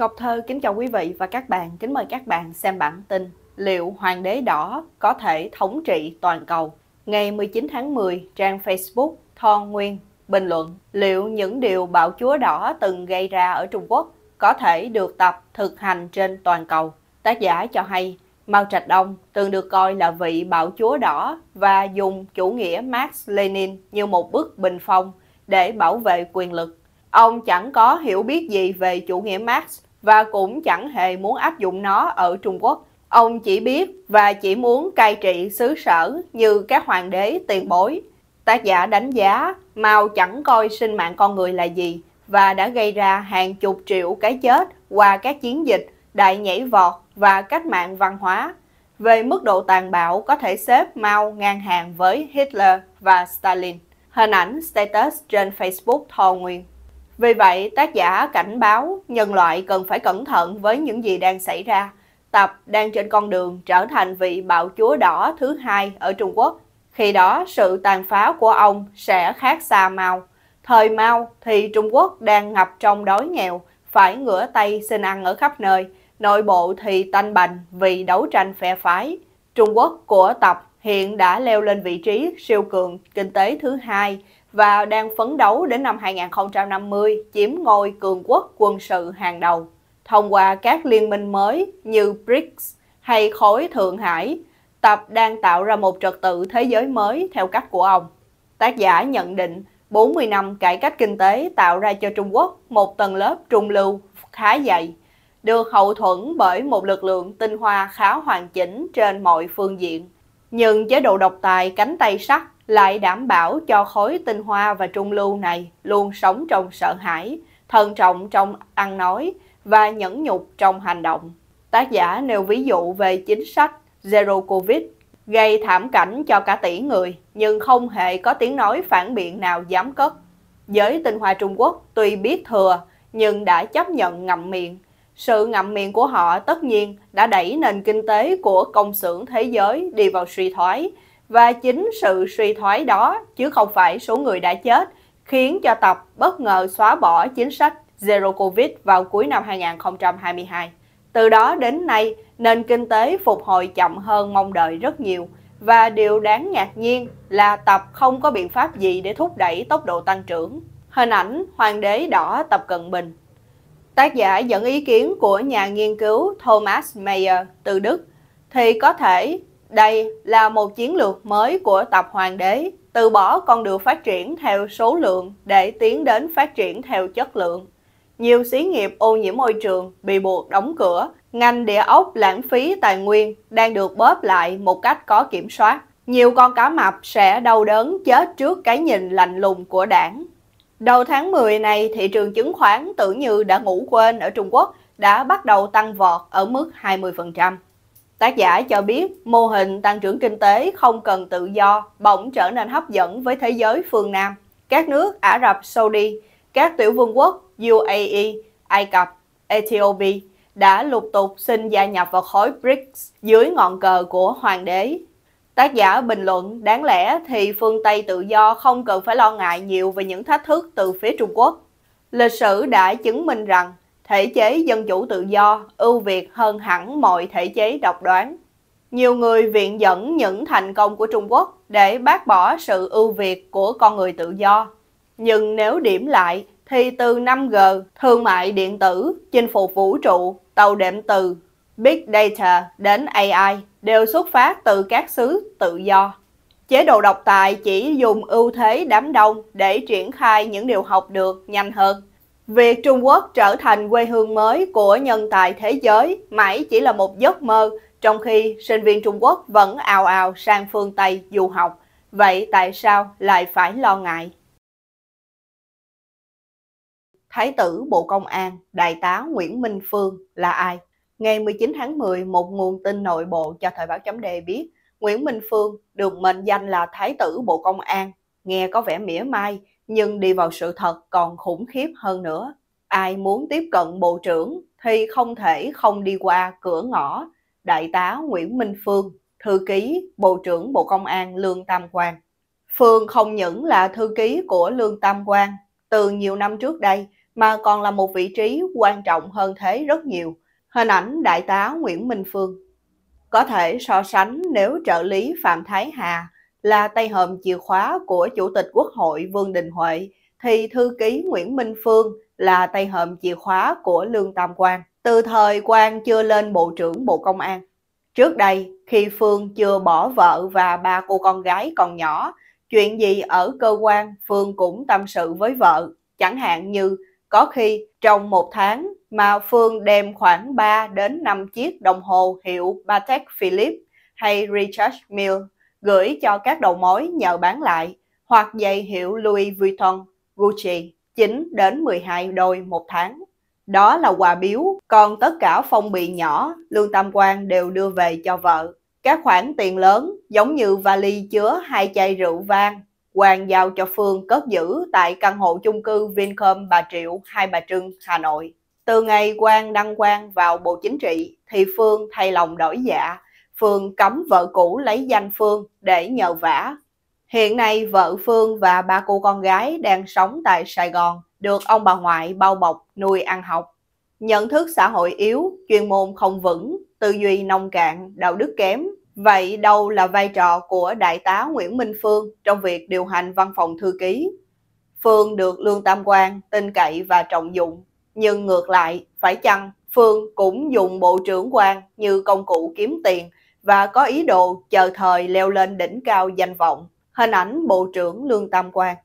Ngọc Thơ kính chào quý vị và các bạn, kính mời các bạn xem bản tin Liệu Hoàng đế đỏ có thể thống trị toàn cầu? Ngày 19 tháng 10, trang Facebook Thon Nguyên bình luận Liệu những điều bạo chúa đỏ từng gây ra ở Trung Quốc có thể được tập thực hành trên toàn cầu? Tác giả cho hay Mao Trạch Đông từng được coi là vị bạo chúa đỏ và dùng chủ nghĩa Marx Lenin như một bức bình phong để bảo vệ quyền lực. Ông chẳng có hiểu biết gì về chủ nghĩa Marx và cũng chẳng hề muốn áp dụng nó ở Trung Quốc. Ông chỉ biết và chỉ muốn cai trị xứ sở như các hoàng đế tiền bối. Tác giả đánh giá Mao chẳng coi sinh mạng con người là gì và đã gây ra hàng chục triệu cái chết qua các chiến dịch, đại nhảy vọt và cách mạng văn hóa. Về mức độ tàn bạo có thể xếp Mao ngang hàng với Hitler và Stalin. Hình ảnh status trên Facebook Thò Nguyên. Vì vậy, tác giả cảnh báo nhân loại cần phải cẩn thận với những gì đang xảy ra. Tập đang trên con đường trở thành vị bạo chúa đỏ thứ hai ở Trung Quốc. Khi đó, sự tàn phá của ông sẽ khác xa Mao. Thời Mao thì Trung Quốc đang ngập trong đói nghèo, phải ngửa tay xin ăn ở khắp nơi. Nội bộ thì tanh bành vì đấu tranh phe phái. Trung Quốc của Tập hiện đã leo lên vị trí siêu cường kinh tế thứ hai và đang phấn đấu đến năm 2050 chiếm ngôi cường quốc quân sự hàng đầu thông qua các liên minh mới như BRICS hay khối Thượng Hải. Tập đang tạo ra một trật tự thế giới mới theo cách của ông. Tác giả nhận định 40 năm cải cách kinh tế tạo ra cho Trung Quốc một tầng lớp trung lưu khá dày, được hậu thuẫn bởi một lực lượng tinh hoa khá hoàn chỉnh trên mọi phương diện. Nhưng chế độ độc tài cánh tay sắt lại đảm bảo cho khối tinh hoa và trung lưu này luôn sống trong sợ hãi, thận trọng trong ăn nói và nhẫn nhục trong hành động. Tác giả nêu ví dụ về chính sách Zero Covid gây thảm cảnh cho cả tỷ người nhưng không hề có tiếng nói phản biện nào dám cất. Giới tinh hoa Trung Quốc tuy biết thừa nhưng đã chấp nhận ngậm miệng. Sự ngậm miệng của họ tất nhiên đã đẩy nền kinh tế của công xưởng thế giới đi vào suy thoái, và chính sự suy thoái đó, chứ không phải số người đã chết, khiến cho Tập bất ngờ xóa bỏ chính sách Zero Covid vào cuối năm 2022. Từ đó đến nay, nền kinh tế phục hồi chậm hơn mong đợi rất nhiều. Và điều đáng ngạc nhiên là Tập không có biện pháp gì để thúc đẩy tốc độ tăng trưởng. Hình ảnh Hoàng đế đỏ Tập Cận Bình Tác giả dẫn ý kiến của nhà nghiên cứu Thomas Mayer từ Đức thì có thể đây là một chiến lược mới của tập hoàng đế, từ bỏ con đường phát triển theo số lượng để tiến đến phát triển theo chất lượng. Nhiều xí nghiệp ô nhiễm môi trường bị buộc đóng cửa, ngành địa ốc lãng phí tài nguyên đang được bóp lại một cách có kiểm soát. Nhiều con cá mập sẽ đau đớn chết trước cái nhìn lạnh lùng của đảng. Đầu tháng 10 này, thị trường chứng khoán tưởng như đã ngủ quên ở Trung Quốc đã bắt đầu tăng vọt ở mức 20%. Tác giả cho biết mô hình tăng trưởng kinh tế không cần tự do bỗng trở nên hấp dẫn với thế giới phương Nam, các nước Ả Rập Saudi, các tiểu vương quốc UAE, Ai Cập, Ethiopia đã lục tục xin gia nhập vào khối BRICS dưới ngọn cờ của hoàng đế. Tác giả bình luận, đáng lẽ thì phương Tây tự do không cần phải lo ngại nhiều về những thách thức từ phía Trung Quốc. Lịch sử đã chứng minh rằng thể chế dân chủ tự do ưu việt hơn hẳn mọi thể chế độc đoán. Nhiều người viện dẫn những thành công của Trung Quốc để bác bỏ sự ưu việt của con người tự do. Nhưng nếu điểm lại thì từ 5G, thương mại điện tử, chinh phục vũ trụ, tàu đệm từ, Big Data đến AI đều xuất phát từ các xứ tự do. Chế độ độc tài chỉ dùng ưu thế đám đông để triển khai những điều học được nhanh hơn. Việc Trung Quốc trở thành quê hương mới của nhân tài thế giới mãi chỉ là một giấc mơ, trong khi sinh viên Trung Quốc vẫn ào ào sang phương Tây du học. Vậy tại sao lại phải lo ngại? Thái tử Bộ Công an, Đại tá Nguyễn Minh Phương là ai? Ngày 19 tháng 10, một nguồn tin nội bộ cho Thời báo chấm đề biết Nguyễn Minh Phương được mệnh danh là Thái tử Bộ Công an. Nghe có vẻ mỉa mai, nhưng đi vào sự thật còn khủng khiếp hơn nữa. Ai muốn tiếp cận Bộ trưởng thì không thể không đi qua cửa ngõ Đại tá Nguyễn Minh Phương, Thư ký Bộ trưởng Bộ Công an Lương Tam Quang. Phương không những là thư ký của Lương Tam Quang từ nhiều năm trước đây mà còn là một vị trí quan trọng hơn thế rất nhiều. Hình ảnh Đại tá Nguyễn Minh Phương có thể so sánh nếu trợ lý Phạm Thái Hà là tay hòm chìa khóa của Chủ tịch Quốc hội Vương Đình Huệ, thì thư ký Nguyễn Minh Phương là tay hòm chìa khóa của Lương Tam Quang. Từ thời Quang chưa lên Bộ trưởng Bộ Công an. Trước đây, khi Phương chưa bỏ vợ và ba cô con gái còn nhỏ, chuyện gì ở cơ quan Phương cũng tâm sự với vợ. Chẳng hạn như có khi trong một tháng mà Phương đem khoảng 3 đến 5 chiếc đồng hồ hiệu Patek Philippe hay Richard Mille gửi cho các đầu mối nhờ bán lại hoặc giày hiệu Louis Vuitton, Gucci 9 đến 12 đôi một tháng. Đó là quà biếu, còn tất cả phong bì nhỏ, lương tam quan đều đưa về cho vợ. Các khoản tiền lớn giống như vali chứa hai chai rượu vang, Hoàng giao cho Phương cất giữ tại căn hộ chung cư Vincom Bà Triệu, Hai Bà Trưng, Hà Nội. Từ ngày Quang đăng quang vào Bộ Chính trị thì Phương thay lòng đổi dạ, Phương cấm vợ cũ lấy danh Phương để nhờ vả. Hiện nay vợ Phương và ba cô con gái đang sống tại Sài Gòn, được ông bà ngoại bao bọc nuôi ăn học. Nhận thức xã hội yếu, chuyên môn không vững, tư duy nông cạn, đạo đức kém. Vậy đâu là vai trò của Đại tá Nguyễn Minh Phương trong việc điều hành văn phòng thư ký? Phương được Lương Tam Quang tin cậy và trọng dụng, nhưng ngược lại, phải chăng Phương cũng dùng bộ trưởng quan như công cụ kiếm tiền và có ý đồ chờ thời leo lên đỉnh cao danh vọng, hình ảnh Bộ trưởng Lương Tam Quang.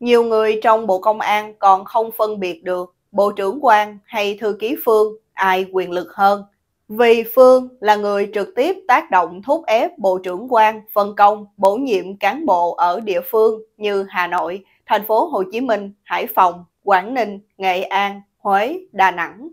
Nhiều người trong Bộ Công an còn không phân biệt được Bộ trưởng Quang hay Thư ký Phương ai quyền lực hơn, vì Phương là người trực tiếp tác động thúc ép Bộ trưởng Quang phân công bổ nhiệm cán bộ ở địa phương như Hà Nội, thành phố Hồ Chí Minh, Hải Phòng, Quảng Ninh, Nghệ An, Huế, Đà Nẵng.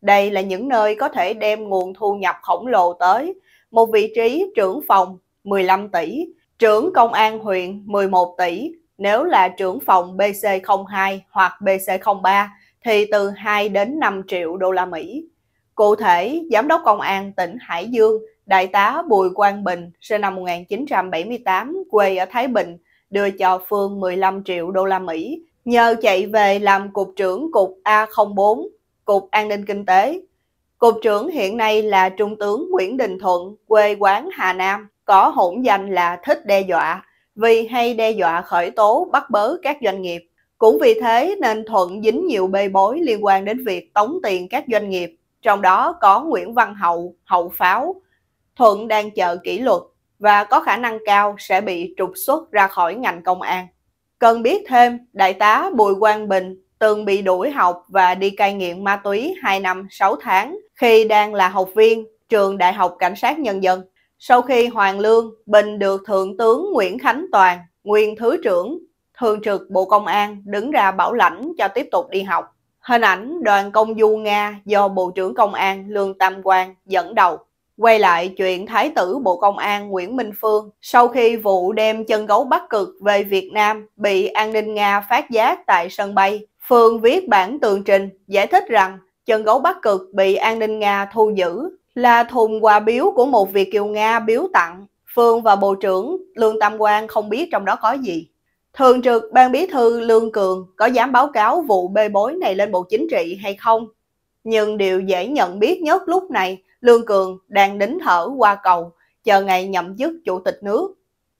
Đây là những nơi có thể đem nguồn thu nhập khổng lồ tới, một vị trí trưởng phòng 15 tỷ, trưởng công an huyện 11 tỷ, nếu là trưởng phòng BC02 hoặc BC03 thì từ 2 đến 5 triệu đô la Mỹ. Cụ thể, Giám đốc Công an tỉnh Hải Dương, Đại tá Bùi Quang Bình, sinh năm 1978, quê ở Thái Bình, đưa cho Phương 15 triệu đô la Mỹ nhờ chạy về làm cục trưởng cục A04, cục an ninh kinh tế Cục trưởng hiện nay là Trung tướng Nguyễn Đình Thuận, quê quán Hà Nam, có hỗn danh là thích đe dọa, vì hay đe dọa khởi tố bắt bớ các doanh nghiệp. Cũng vì thế nên Thuận dính nhiều bê bối liên quan đến việc tống tiền các doanh nghiệp, trong đó có Nguyễn Văn Hậu, Hậu Pháo. Thuận đang chờ kỷ luật và có khả năng cao sẽ bị trục xuất ra khỏi ngành công an. Cần biết thêm, Đại tá Bùi Quang Bình từng bị đuổi học và đi cai nghiện ma túy 2 năm 6 tháng khi đang là học viên trường Đại học Cảnh sát Nhân dân. Sau khi Hoàng Lương, Bình được Thượng tướng Nguyễn Khánh Toàn, nguyên Thứ trưởng, Thường trực Bộ Công an đứng ra bảo lãnh cho tiếp tục đi học. Hình ảnh đoàn công du Nga do Bộ trưởng Công an Lương Tam Quang dẫn đầu. Quay lại chuyện Thái tử Bộ Công an Nguyễn Minh Phương sau khi vụ đem chân gấu Bắc Cực về Việt Nam bị an ninh Nga phát giác tại sân bay Phương viết bản tường trình giải thích rằng chân gấu Bắc Cực bị an ninh Nga thu giữ là thùng quà biếu của một Việt Kiều Nga biếu tặng. Phương và Bộ trưởng Lương Tam Quang không biết trong đó có gì. Thường trực Ban Bí Thư Lương Cường có dám báo cáo vụ bê bối này lên Bộ Chính trị hay không? Nhưng điều dễ nhận biết nhất lúc này, Lương Cường đang đính thở qua cầu, chờ ngày nhậm chức Chủ tịch nước.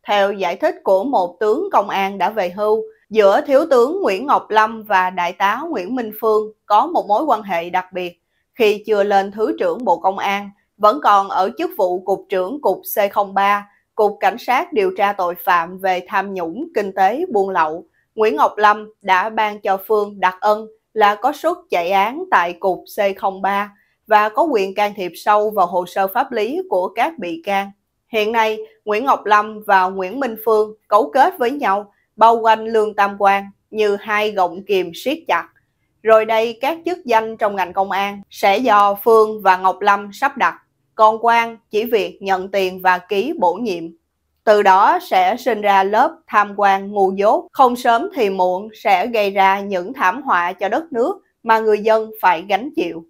Theo giải thích của một tướng công an đã về hưu, Giữa Thiếu tướng Nguyễn Ngọc Lâm và Đại tá Nguyễn Minh Phương có một mối quan hệ đặc biệt khi chưa lên Thứ trưởng Bộ Công an, vẫn còn ở chức vụ Cục trưởng Cục C03, Cục Cảnh sát điều tra tội phạm về tham nhũng kinh tế buôn lậu. Nguyễn Ngọc Lâm đã ban cho Phương đặc ân là có suất chạy án tại Cục C03 và có quyền can thiệp sâu vào hồ sơ pháp lý của các bị can. Hiện nay, Nguyễn Ngọc Lâm và Nguyễn Minh Phương cấu kết với nhau bao quanh Lương Tam quan như hai gọng kìm siết chặt. Rồi đây các chức danh trong ngành công an sẽ do Phương và Ngọc Lâm sắp đặt, còn quan chỉ việc nhận tiền và ký bổ nhiệm. Từ đó sẽ sinh ra lớp tham quan ngu dốt, không sớm thì muộn sẽ gây ra những thảm họa cho đất nước mà người dân phải gánh chịu.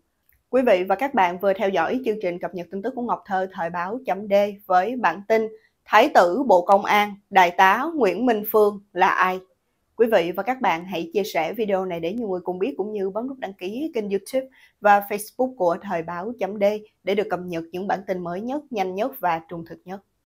Quý vị và các bạn vừa theo dõi chương trình cập nhật tin tức của Ngọc Thơ thời báo chấm D với bản tin Thái tử Bộ Công an, Đại tá Nguyễn Minh Phương là ai? Quý vị và các bạn hãy chia sẻ video này để nhiều người cùng biết cũng như bấm nút đăng ký kênh YouTube và Facebook của Thời báo.d để được cập nhật những bản tin mới nhất, nhanh nhất và trung thực nhất.